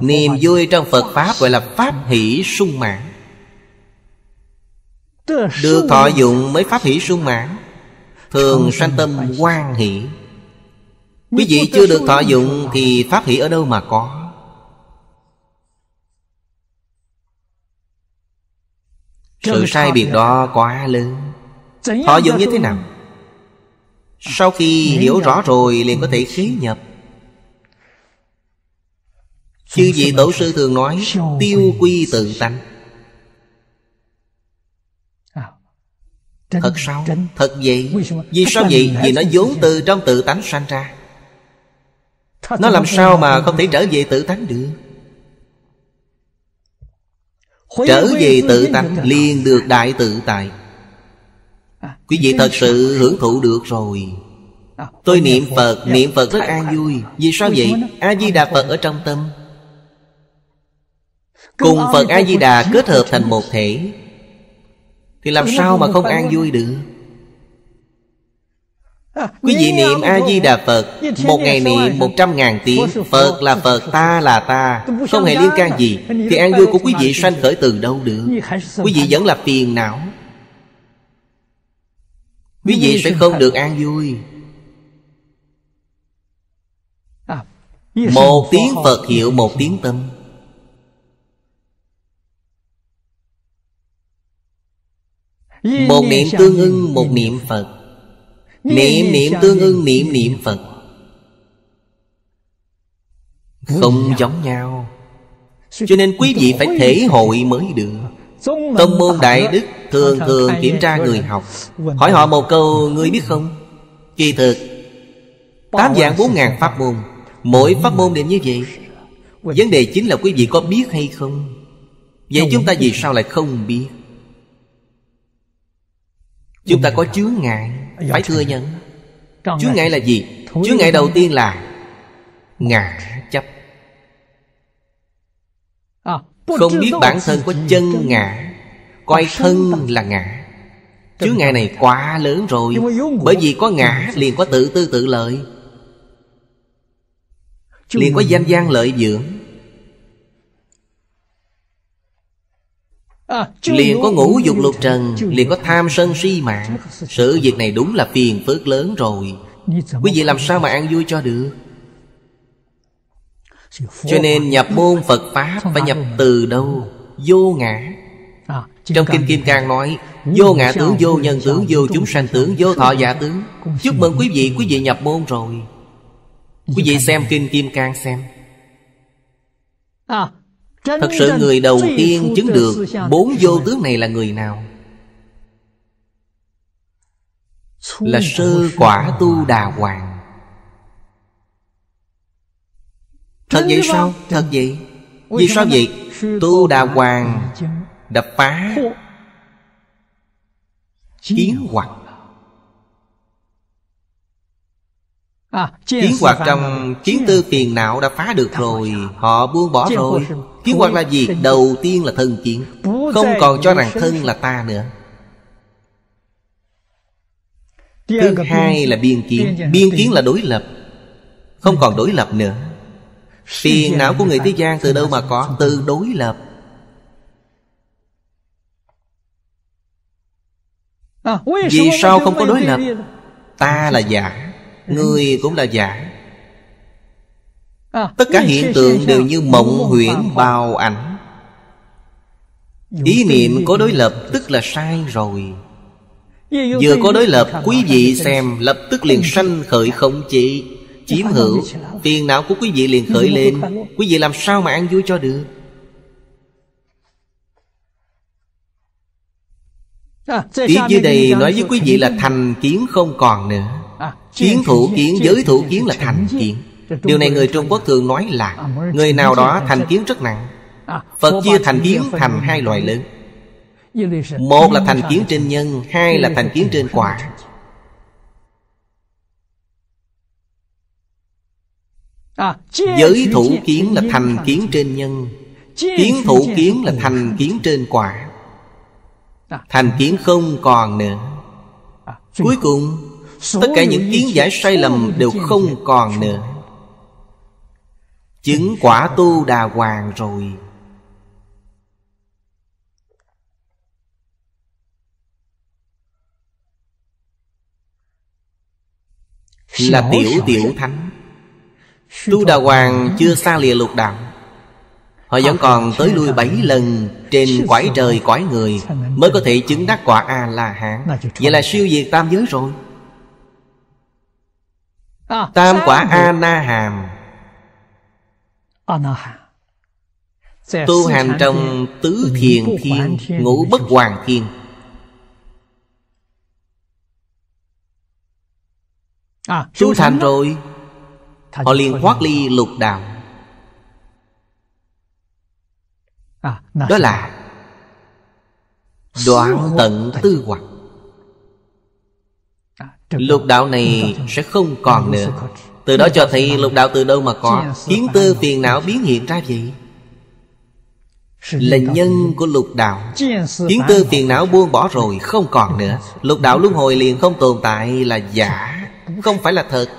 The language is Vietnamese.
Niềm vui trong Phật Pháp gọi là Pháp hỷ sung mãn Được thọ dụng mới Pháp hỷ sung mãn Thường sanh tâm quan hỷ Quý vị chưa được thọ dụng Thì Pháp hỷ ở đâu mà có Sự sai biệt đó quá lớn Thọ dụng như thế nào Sau khi hiểu rõ rồi Liền có thể khế nhập Chư vị tổ sư thường nói Tiêu quy tự tánh Thật sao? Thật vậy Vì sao vậy? Vì nó vốn từ trong tự tánh sanh ra Nó làm sao mà không thể trở về tự tánh được Trở về tự tánh liền được đại tự tại Quý vị thật sự hưởng thụ được rồi Tôi niệm Phật Niệm Phật rất an vui Vì sao vậy? A-di-đà Phật ở trong tâm cùng phật a di đà kết hợp thành một thể thì làm sao mà không an vui được à, Quý vị niệm A-di-đà Phật Một ngày niệm một trăm ngàn tiếng Phật là Phật, ta là ta Không hề liên can gì Thì an vui của quý vị sanh khởi từ đâu được Quý vị vẫn là phiền não Quý vị sẽ không được an vui Một tiếng Phật hiệu một tiếng tâm Một niệm tương ưng một niệm Phật Niệm niệm tương ưng niệm niệm Phật Không giống nhau Cho nên quý vị phải thể hội mới được Tông môn Đại Đức thường thường kiểm tra người học Hỏi họ một câu người biết không? Kỳ thực Tám dạng bốn ngàn pháp môn Mỗi pháp môn đều như vậy Vấn đề chính là quý vị có biết hay không Vậy chúng ta vì sao lại không biết Chúng ta có chướng ngại Phải thừa nhận Chướng ngại là gì? Chướng ngại đầu tiên là Ngã chấp à, Không biết bản thân có chân ngã Coi thân là ngã Chướng ngại này quá lớn rồi Bởi vì có ngã liền có tự tư tự lợi Liền có danh gian lợi dưỡng À, liền có ngũ dục lục trần Liền có tham sân si mạng Sự việc này đúng là phiền phức lớn rồi Quý vị làm sao mà ăn vui cho được Cho nên nhập môn Phật Pháp Phải nhập từ đâu Vô ngã à, Trong Kinh Kim Cang nói Vô ngã tướng, vô nhân tướng, vô chúng sanh tướng Vô thọ giả tướng Chúc mừng quý vị, quý vị nhập môn rồi Quý vị xem Kinh Kim Cang xem à, Thật sự người đầu tiên chứng được Bốn vô tướng này là người nào Là sơ quả tu đà hoàng Thật vậy sao? Thật vậy Vì sao vậy? Tu đà hoàng Đập phá Kiến hoặc Kiến à, hoạt trong kiến tư phiền não đã phá được rồi Họ buông bỏ rồi Chứ hoặc là gì đầu tiên là thân kiến Không còn cho rằng thân là ta nữa Thứ hai là biên kiến Biên kiến là đối lập Không còn đối lập nữa Phiền não của người thế gian từ đâu mà có Từ đối lập à, Vì sao không có đối lập Ta là giả ừ. Người cũng là giả À, Tất cả ừ, hiện ừ, tượng ừ, đều như mộng huyễn bao ảnh Ý niệm có đối lập tức là sai rồi Vừa có đối lập quý vị xem lập tức liền sanh khởi không chị Chiếm hữu Tiền não của quý vị liền khởi lên Quý vị làm sao mà ăn vui cho được Tiếp à, dưới đây nói với quý vị là thành kiến không còn nữa à, Kiến thủ kiến giới thủ kiến là thành kiến Điều này người Trung Quốc thường nói là Người nào đó thành kiến rất nặng Phật chia thành kiến thành hai loại lớn Một là thành kiến trên nhân Hai là thành kiến trên quả Giới thủ kiến là thành kiến trên nhân Kiến thủ kiến là thành kiến trên quả Thành kiến không còn nữa Cuối cùng Tất cả những kiến giải sai lầm đều không còn nữa Chứng quả tu đà hoàng rồi Là tiểu tiểu thánh Tu đà hoàng chưa xa lìa lục đạo Họ vẫn còn tới lui bảy lần Trên quải trời quải người Mới có thể chứng đắc quả A-la-hán Vậy là siêu việt tam giới rồi à, Tam quả A-na-hàm Tu hành trong tứ thiền thiên Ngũ bất hoàng thiên à, Tu thành rồi Họ liền thoát ly lục đạo à, Đó là Đoạn tận tư hoặc à, Lục đạo này sẽ không còn nữa từ đó cho thấy lục đạo từ đâu mà có Kiến tư phiền não biến hiện ra vậy Là nhân của lục đạo Kiến tư phiền não buông bỏ rồi Không còn nữa Lục đạo luân hồi liền không tồn tại là giả Không phải là thật